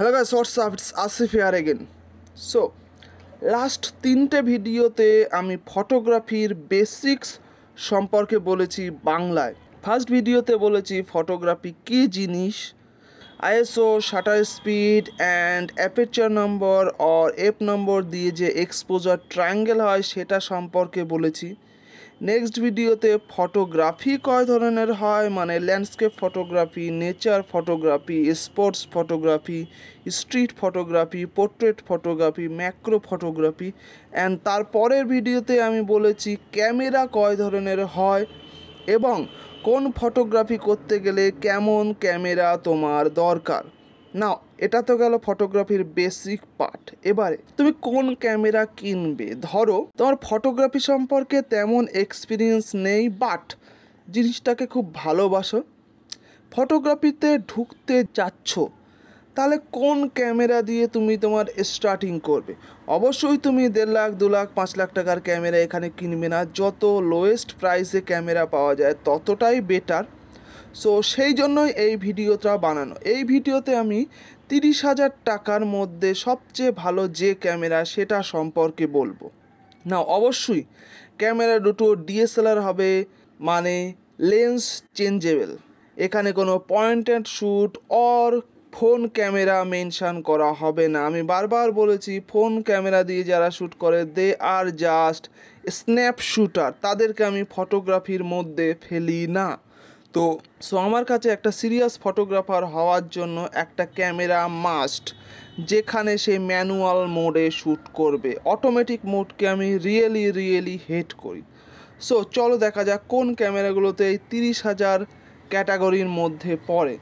hello guys what's up it's Asif here again so last তিনটে ভিডিওতে আমি ফটোগ্রাফির বেসিক্স সম্পর্কে বলেছি বাংলায় ফার্স্ট ভিডিওতে বলেছি ফটোগ্রাফি কী জিনিস ISO shutter speed and aperture number or F number দিয়ে যে এক্সপোজার ট্রায়াঙ্গেল হয় সেটা সম্পর্কে বলেছি নেক্সট ভিডিওতে ফটোগ্রাফি কয় ধরনের হয় মানে landscape photography nature photography sports photography street photography portrait photography macro photography and তারপরের ভিডিওতে আমি বলেছি ক্যামেরা কয় ধরনের হয় এবং কোন ফটোগ্রাফি করতে গেলে কেমন ক্যামেরা তোমার দরকার নাও এটা তো গেল ফটোগ্রাফির বেসিক পার্ট এবারে তুমি কোন ক্যামেরা কিনবে ধরো তোমার ফটোগ্রাফি সম্পর্কে তেমন এক্সপিরিয়েন্স নেই বাট জিনিসটাকে খুব ভালোবাসো ফটোগ্রাফিতে ঢুকতে চাচ্ছ তাহলে কোন ক্যামেরা দিয়ে তুমি তোমার স্টার্টিং করবে অবশ্যই তুমি দেড় লাখ দু লাখ পাঁচ লাখ টাকার ক্যামেরা এখানে কিনবে না যত লোয়েস্ট প্রাইসে ক্যামেরা পাওয়া যায় ততটাই বেটার সো সেই জন্যই এই ভিডিওটা বানানো এই ভিডিওতে আমি তিরিশ হাজার টাকার মধ্যে সবচেয়ে ভালো যে ক্যামেরা সেটা সম্পর্কে বলবো না অবশ্যই ক্যামেরা দুটো ডিএসএলআর হবে মানে লেন্স চেঞ্জেবল এখানে কোনো point and shoot or phone camera mention করা হবে না আমি বারবার বলেছি ফোন ক্যামেরা দিয়ে যারা শ্যুট করে they are just snap shooter তাদেরকে আমি ফটোগ্রাফির মধ্যে ফেলি না তো সো আমার কাছে একটা সিরিয়াস ফটোগ্রাফার হওয়ার জন্য একটা ক্যামেরা মাস্ট যেখানে সে ম্যানুয়াল মোডে শ্যুট করবে অটোমেটিক মোডকে আমি রিয়েলি রিয়েলি হেট করি সো চলো দেখা যাক কোন ক্যামেরাগুলোতে এই তিরিশ হাজার ক্যাটাগরির মধ্যে পড়ে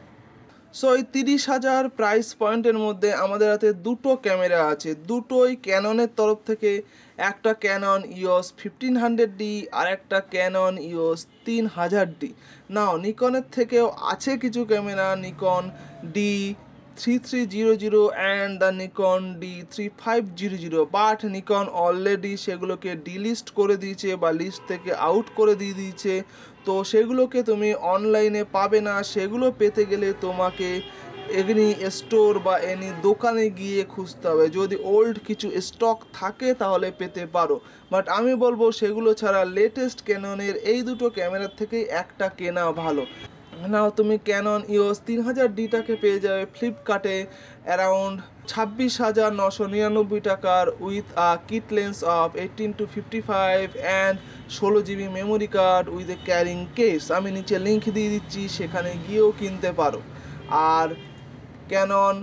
সো এই তিরিশ হাজার প্রাইস পয়েন্টের মধ্যে আমাদের হাতে দুটো ক্যামেরা আছে দুটোই ক্যাননের তরফ থেকে একটা Canon EOS fifteen hundred D আর একটা ক্যানন ইওস তিন হাজার ডি নাও নিকনের থেকেও আছে কিছু camera Nikon D three three zero zero and the Nikon D three five zero zero but Nikon already সেগুলোকে ডিলিস্ট করে দিয়েছে বা লিস্ট থেকে আউট করে দিয়ে দিয়েছে তো সেগুলোকে তুমি অনলাইনে পাবে না সেগুলো পেতে গেলে তোমাকে এগনি স্টোর বা এনি দোকানে গিয়ে খুঁজতে হবে যদি ওল্ড কিছু স্টক থাকে তাহলে পেতে পারো বাট আমি বলবো সেগুলো ছাড়া লেটেস্ট ক্যাননের এই দুটো ক্যামেরার থেকেই একটা কেনা ভালো নাও তুমি ক্যানন ইওস তিন হাজার ডিটাকে পেয়ে যাবে ফ্লিপকার্টে অ্যারাউন্ড ছাব্বিশ হাজার নশো নিরানব্বই টাকার with a kit lens of eighteen to fifty five and ষোলো GB memory card with a carrying case আমি নিচে লিঙ্ক দিয়ে দিচ্ছি সেখানে গিয়েও কিনতে পারো আর ক্যানন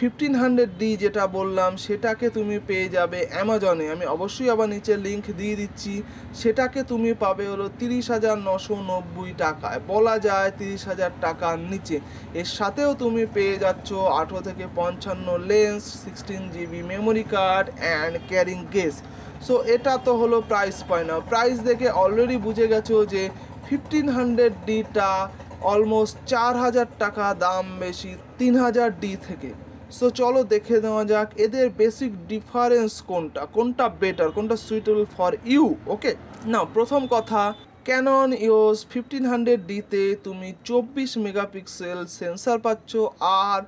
ফিফটিন হান্ড্রেড ডি যেটা বললাম সেটাকে তুমি পেয়ে যাবে অ্যামাজনে আমি অবশ্যই আবার নিচে লিঙ্ক দিয়ে দিচ্ছি সেটাকে তুমি পাবে হলো তিরিশ হাজার নশো নব্বই টাকায় বলা যায় তিরিশ হাজার টাকার নিচে এর সাথেও তুমি পেয়ে যাচ্ছ আঠেরো থেকে পঞ্চান্ন lens sixteen GB memory card and carrying case so এটা তো হলো প্রাইস পয়েন্ট প্রাইস দেখে অলরেডি বুঝে গেছো যে ফিফটিন হান্ড্রেড ডিটা অলমোস্ট চার হাজার টাকা দাম বেশি তিন হাজার ডি থেকে সো চলো দেখে নেওয়া যাক এদের বেসিক ডিফারেন্স কোনটা কোনটা বেটার কোনটা সুইটেবল ফর ইউ ওকে না প্রথম কথা ক্যানন ইওস ফিফটিন হান্ড্রেড ডিতে তুমি চব্বিশ মেগাপিক্সেল সেন্সার পাচ্ছ আর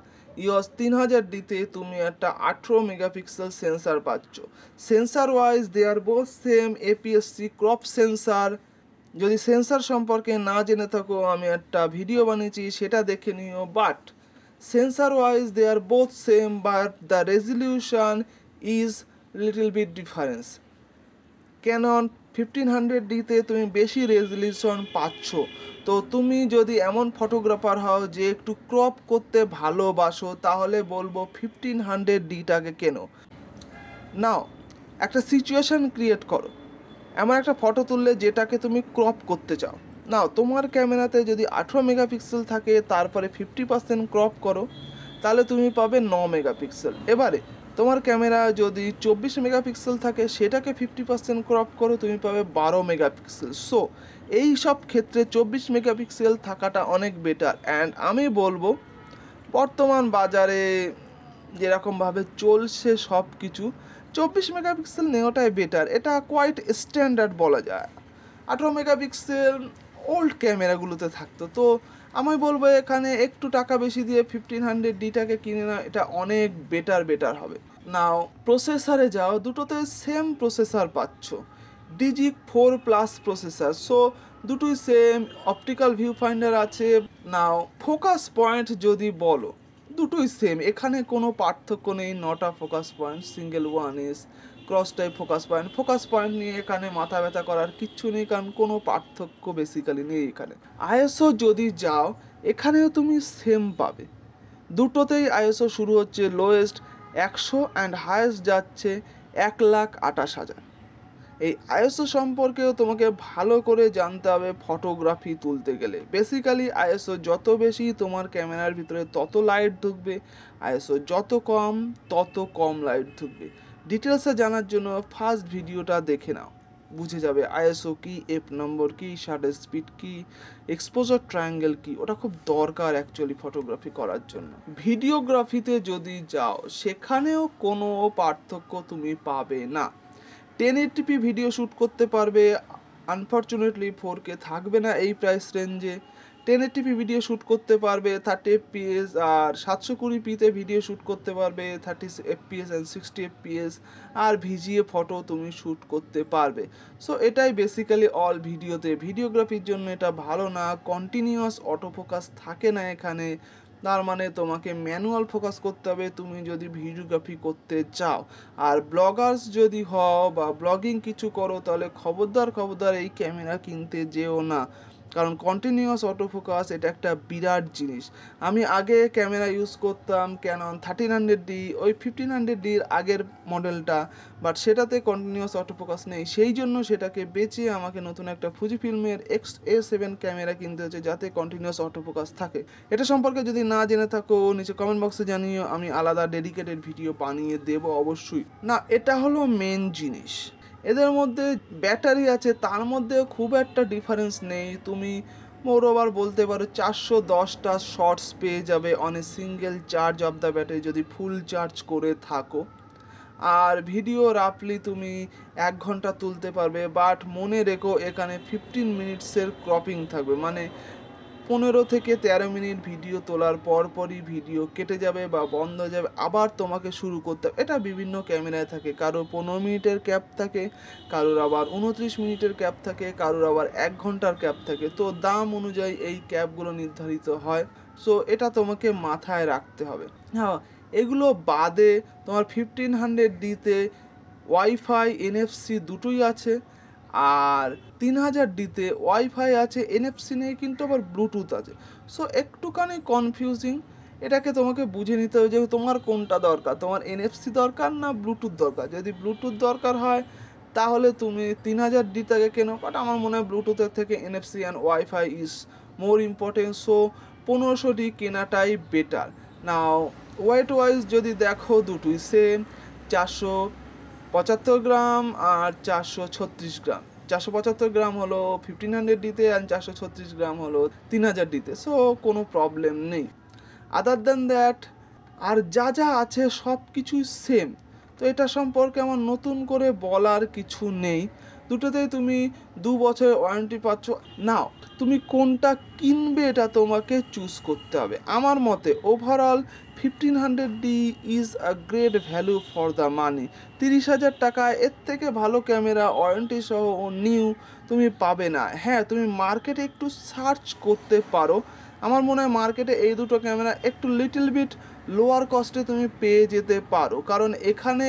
ইয়স তিন হাজার ডিতে তুমি একটা আঠেরো মেগাপিক্সেল সেন্সার পাচ্ছ sensor wise they are both same APSC crop sensor যদি সেন্সার সম্পর্কে না জেনে থাকো আমি একটা ভিডিও বানিয়েছি সেটা দেখে নিও but sensor wise they are both same but the resolution is little bit difference কেন ফিফটিন হান্ড্রেড ডিতে তুমি বেশি রেজলিউশন পাচ্ছ তো তুমি যদি এমন ফটোগ্রাফার হও যে একটু ক্রপ করতে ভালোবাসো তাহলে বলবো ফিফটিন হান্ড্রেড ডিটাকে কেন নাও একটা সিচুয়েশান ক্রিয়েট করো এমন একটা ফটো তুললে যেটাকে তুমি ক্রপ করতে চাও না তোমার ক্যামেরাতে যদি আঠেরো মেগাপিক্সেল থাকে তারপরে ফিফটি পার্সেন্ট ক্রপ করো তাহলে তুমি পাবে ন মেগাপিক্সেল এবারে তোমার ক্যামেরা যদি চব্বিশ মেগাপিক্সেল থাকে সেটাকে ফিফটি পার্সেন্ট ক্রপ করো তুমি পাবে বারো মেগাপিক্সেল সো এই সব ক্ষেত্রে চব্বিশ মেগাপিক্সেল থাকাটা অনেক বেটার অ্যান্ড আমি বলবো বর্তমান বাজারে যেরকমভাবে চলছে সব কিছু চব্বিশ মেগাপিক্সেল নেওয়াটাই বেটার এটা কোয়াইট স্ট্যান্ডার্ড বলা যায় আঠেরো মেগাপিক্সেল ওল্ড ক্যামেরাগুলোতে থাকতো তো আমি বলবো এখানে একটু টাকা বেশি দিয়ে ফিফটিন হান্ড্রেড ডিটাকে কিনে না এটা অনেক বেটার বেটার হবে নাও প্রসেসারে যাও দুটোতে সেম প্রসেসার পাচ্ছ DIGIC four plus processor so দুটোই সেম অপটিক্যাল ভিউ ফাইন্ডার আছে নাও ফোকাস পয়েন্ট যদি বলো দুটোই সেম এখানে কোনো পার্থক্য নেই নটা focus point single one is cross type focus point focus point নিয়ে এখানে মাথা ব্যথা করার কিচ্ছু নেই কারণ কোনো পার্থক্য বেসিক্যালি নেই এখানে আয়েসও যদি যাও এখানেও তুমি সেম পাবে দুটোতেই আয়েসও শুরু হচ্ছে লোয়েস্ট একশো অ্যান্ড হায়েস্ট যাচ্ছে এক লাখ আঠাশ হাজার এই আইএসও সম্পর্কেও তোমাকে ভালো করে জানতে হবে ফটোগ্রাফি তুলতে গেলে বেসিক্যালি আইএসও যত বেশি তোমার ক্যামেরার ভিতরে তত লাইট ঢুকবে আইএসও যত কম তত কম লাইট ঢুকবে ডিটেলসে জানার জন্য ফার্স্ট ভিডিওটা দেখে নাও বুঝে যাবে আইএসও কি এফ নম্বর কি শার্টের স্পিড কি এক্সপোজার ট্রায়াঙ্গেল কি ওটা খুব দরকার অ্যাকচুয়ালি ফটোগ্রাফি করার জন্য ভিডিওগ্রাফিতে যদি যাও সেখানেও কোনো পার্থক্য তুমি পাবে না টেন এইটিপি ভিডিও শ্যুট করতে পারবে আনফর্চুনেটলি ফোর কে থাকবে না এই প্রাইস রেঞ্জে টেন এইটিপি ভিডিও শ্যুট করতে পারবে থার্টি এফপিএস আর সাতশো কুড়ি পিতে ভিডিও শ্যুট করতে পারবে thirty FPS and sixty FPS আর ভিজিএ ফটো তুমি শ্যুট করতে পারবে সো এটাই বেসিক্যালি অল ভিডিওতে ভিডিওগ্রাফির জন্য এটা ভালো না কন্টিনিউয়াস অটো ফোকাস থাকে না এখানে তার মানে তোমাকে ম্যানুয়াল ফোকাস করতে হবে তুমি যদি ভিডিওগ্রাফি করতে চাও আর ব্লগার্স যদি হও বা ব্লগিং কিছু করো তাহলে খবরদার খবরদার এই ক্যামেরা কিনতে যেও না কারণ কন্টিনিউয়াস অটো ফোকাস এটা একটা বিরাট জিনিস আমি আগে ক্যামেরা ইউজ করতাম ক্যানন থার্টিন হান্ড্রেড ডি ওই ফিফটিন হান্ড্রেড ডির আগের মডেলটা বাট সেটাতে কন্টিনিউয়াস অটো ফোকাস নেই সেই জন্য সেটাকে বেঁচে আমাকে নতুন একটা ফুজি ফিল্মের এক্স এ সেভেন ক্যামেরা কিনতে হচ্ছে যাতে কন্টিনিউয়াস অটো ফোকাস থাকে এটা সম্পর্কে যদি না জেনে থাকো নিচে কমেন্ট বক্সে জানিও আমি আলাদা ডেডিকেটেড ভিডিও বানিয়ে দেব অবশ্যই না এটা হলো মেন জিনিস এদের মধ্যে ব্যাটারি আছে তার মধ্যে খুব একটা ডিফারেন্স নেই তুমি মোরওভার বলতে পারো চারশো দশটা শর্টস পেয়ে যাবে on a single charge of the battery যদি ফুল চার্জ করে থাকো আর ভিডিও রাফলি তুমি এক ঘন্টা তুলতে পারবে বাট মনে রেখো এখানে ফিফটিন মিনিটসের ক্রপিং থাকবে মানে পনেরো থেকে ১৩ মিনিট ভিডিও তোলার পরপরই ভিডিও কেটে যাবে বা বন্ধ হয়ে যাবে আবার তোমাকে শুরু করতে হবে এটা বিভিন্ন ক্যামেরায় থাকে কারো পনেরো মিনিটের ক্যাপ থাকে কারোর আবার উনত্রিশ মিনিটের ক্যাপ থাকে কারোর আবার এক ঘন্টার ক্যাপ থাকে তো দাম অনুযায়ী এই ক্যাপগুলো নির্ধারিত হয় সো এটা তোমাকে মাথায় রাখতে হবে হ্যাঁ এগুলো বাদে তোমার ফিফটিন হান্ড্রেড ডিতে ওয়াইফাই এনএফসি দুটোই আছে আর তিন হাজার ডিতে ওয়াইফাই আছে এনএফসি নেই কিন্তু আবার ব্লুটুথ আছে সো একটুখানি কনফিউজিং এটাকে তোমাকে বুঝে নিতে হবে যে তোমার কোনটা দরকার তোমার এনএফসি দরকার না ব্লুটুথ দরকার যদি ব্লুটুথ দরকার হয় তাহলে তুমি তিন হাজার ডি থেকে কেন বাট আমার মনে হয় ব্লুটুথের থেকে NFC and WiFi is more important so পনেরোশো ডি কেনাটাই বেটার নাও ওয়াইট ওয়াইজ যদি দেখো দুটোই সেম চারশো পঁচাত্তর গ্রাম আর চারশো ছত্রিশ গ্রাম চারশো পঁচাত্তর গ্রাম হলো ফিফটিন হান্ড্রেড ডিতে অ্যান্ড চারশো ছত্রিশ গ্রাম হলো তিন হাজার ডিতে সো কোনো প্রবলেম নেই আদার দ্যান দ্যাট আর যা যা আছে সব কিছুই সেম তো এটা সম্পর্কে আমার নতুন করে বলার কিছু নেই দুটোতেই তুমি দু বছরের ওয়ারেন্টি পাচ্ছ নাও তুমি কোনটা কিনবে এটা তোমাকে চুজ করতে হবে আমার মতে overall fifteen hundred D is a great value for the money তিরিশ হাজার টাকা এর থেকে ভালো ক্যামেরা ওয়ারেন্টি সহ ও নিউ তুমি পাবে না হ্যাঁ তুমি মার্কেটে একটু সার্চ করতে পারো আমার মনে হয় মার্কেটে এই দুটো ক্যামেরা একটু লিটল বিট লোয়ার কস্টে তুমি পেয়ে যেতে পারো কারণ এখানে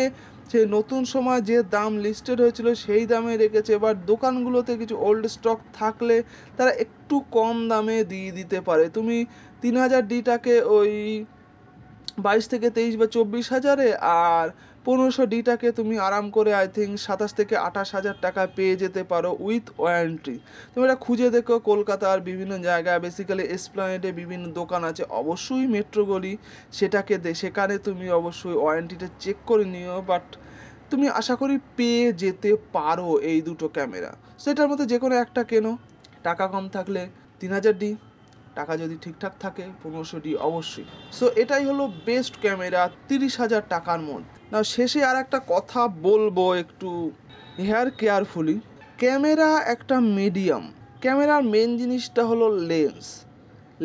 সেই নতুন সময় যে দাম লিস্টেড হয়েছিল সেই দামে রেখেছে এবার দোকানগুলোতে কিছু ওল্ড স্টক থাকলে তারা একটু কম দামে দিয়ে দিতে পারে তুমি তিন হাজার ডিটাকে ওই বাইশ থেকে তেইশ বা চব্বিশ হাজারে আর পনেরোশো ডিটাকে তুমি আরাম করে আই থিঙ্ক সাতাশ থেকে আঠাশ হাজার টাকা পেয়ে যেতে পারো উইথ ওয়ারেন্টি তুমি এটা খুঁজে দেখো কলকাতার বিভিন্ন জায়গায় বেসিক্যালি এসপ্লানেটে বিভিন্ন দোকান আছে অবশ্যই মেট্রো গলি সেটাকে সেখানে তুমি অবশ্যই ওয়ারেন্টিটা চেক করে নিও বাট তুমি আশা করি পেয়ে যেতে পারো এই দুটো ক্যামেরা সেটার মধ্যে যে কোনো একটা কেনো টাকা কম থাকলে তিন হাজার ডি টাকা যদি ঠিকঠাক থাকে পনেরোশোটি অবশ্যই সো এটাই হলো বেস্ট ক্যামেরা তিরিশ হাজার টাকার মধ্যে না শেষে আর একটা কথা বলবো একটু হেয়ার কেয়ারফুলি ক্যামেরা একটা মিডিয়াম ক্যামেরার মেন জিনিসটা হলো লেন্স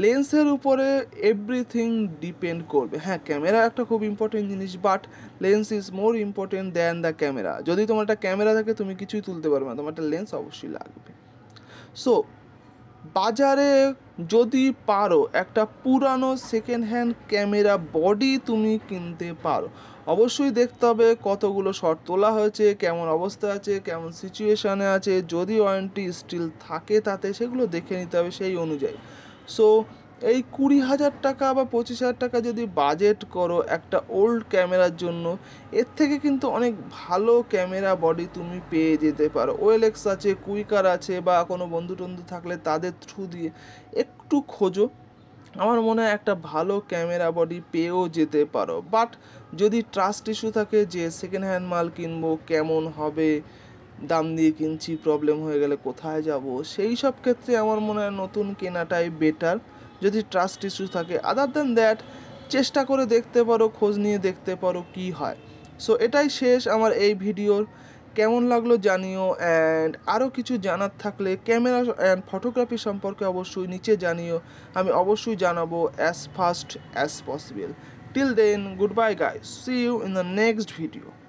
লেন্সের উপরে এভরিথিং ডিপেন্ড করবে হ্যাঁ ক্যামেরা একটা খুব ইম্পর্টেন্ট জিনিস but lens is more important than the camera যদি তোমার একটা ক্যামেরা থাকে তুমি কিছুই তুলতে পারবে না তোমার একটা লেন্স অবশ্যই লাগবে সো বাজারে যদি পারো একটা পুরানো সেকেন্ড হ্যান্ড ক্যামেরা বডি তুমি কিনতে পারো অবশ্যই দেখতে হবে কতগুলো শট তোলা হয়েছে কেমন অবস্থা আছে কেমন সিচুয়েশানে আছে যদি ওয়ারেন্টি স্টিল থাকে তাতে সেগুলো দেখে নিতে হবে সেই অনুযায়ী সো এই কুড়ি হাজার টাকা বা পঁচিশ হাজার টাকা যদি বাজেট করো একটা ওল্ড ক্যামেরার জন্য এর থেকে কিন্তু অনেক ভালো ক্যামেরা বডি তুমি পেয়ে যেতে পারো ওয়েলেক্স আছে কুইকার আছে বা কোনো বন্ধু টন্ধু থাকলে তাদের থ্রু দিয়ে একটু খোঁজো আমার মনে হয় একটা ভালো ক্যামেরা বডি পেয়েও যেতে পারো বাট যদি ট্রাস্ট ইস্যু থাকে যে সেকেন্ড হ্যান্ড মাল কিনবো কেমন হবে দাম দিয়ে কিনছি প্রবলেম হয়ে গেলে কোথায় যাব সেই সব ক্ষেত্রে আমার মনে হয় নতুন কেনাটাই বেটার যদি ট্রাস্ট ইস্যু থাকে আদার দ্যান দ্যাট চেষ্টা করে দেখতে পারো খোঁজ নিয়ে দেখতে পারো কি হয় সো এটাই শেষ আমার এই ভিডিওর কেমন লাগলো জানিও অ্যান্ড আরও কিছু জানার থাকলে ক্যামেরা অ্যান্ড ফটোগ্রাফি সম্পর্কে অবশ্যই নিচে জানিও আমি অবশ্যই জানাবো as fast as possible till then good bye guys see you in the next video